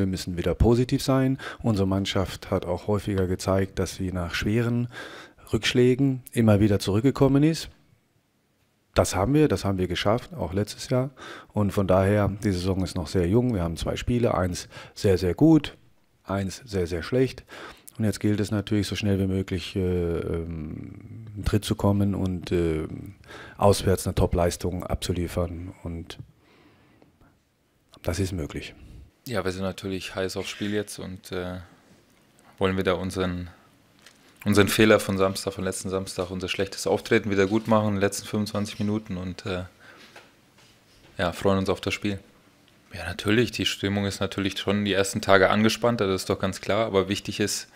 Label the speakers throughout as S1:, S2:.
S1: wir müssen wieder positiv sein. Unsere Mannschaft hat auch häufiger gezeigt, dass sie nach schweren Rückschlägen immer wieder zurückgekommen ist. Das haben wir, das haben wir geschafft, auch letztes Jahr. Und von daher, die Saison ist noch sehr jung. Wir haben zwei Spiele, eins sehr, sehr gut, eins sehr, sehr schlecht. Und jetzt gilt es natürlich, so schnell wie möglich äh, einen ähm, Tritt zu kommen und äh, auswärts eine Top-Leistung abzuliefern. Und das ist möglich.
S2: Ja, wir sind natürlich heiß aufs Spiel jetzt und äh, wollen wieder unseren, unseren Fehler von Samstag, von letzten Samstag, unser schlechtes Auftreten wieder gut machen in den letzten 25 Minuten und äh, ja, freuen uns auf das Spiel. Ja, natürlich, die Stimmung ist natürlich schon die ersten Tage angespannter, das ist doch ganz klar, aber wichtig ist,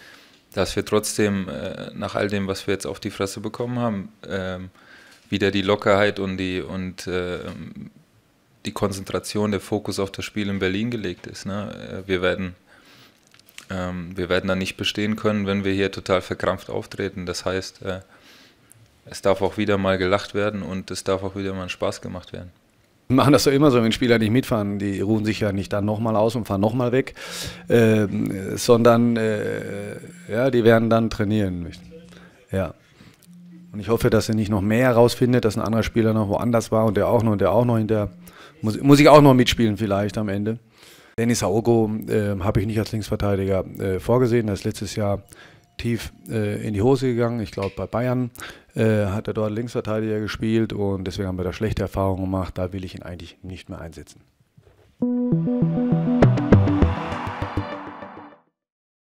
S2: dass wir trotzdem äh, nach all dem, was wir jetzt auf die Fresse bekommen haben, ähm, wieder die Lockerheit und die und ähm, die Konzentration, der Fokus auf das Spiel in Berlin gelegt ist. Ne? Äh, wir, werden, ähm, wir werden da nicht bestehen können, wenn wir hier total verkrampft auftreten. Das heißt, äh, es darf auch wieder mal gelacht werden und es darf auch wieder mal Spaß gemacht werden. Machen das
S1: doch immer so, wenn Spieler nicht mitfahren. Die ruhen sich ja nicht dann nochmal aus und fahren nochmal weg, äh, sondern äh, ja, die werden dann trainieren. Ja. Und ich hoffe, dass er nicht noch mehr herausfindet, dass ein anderer Spieler noch woanders war und der auch noch und der auch noch hinter. Muss, muss ich auch noch mitspielen vielleicht am Ende. Dennis Aogo äh, habe ich nicht als Linksverteidiger äh, vorgesehen. Er ist letztes Jahr tief äh, in die Hose gegangen. Ich glaube, bei Bayern äh, hat er dort Linksverteidiger gespielt und deswegen haben wir da schlechte Erfahrungen gemacht. Da will ich ihn eigentlich nicht mehr einsetzen.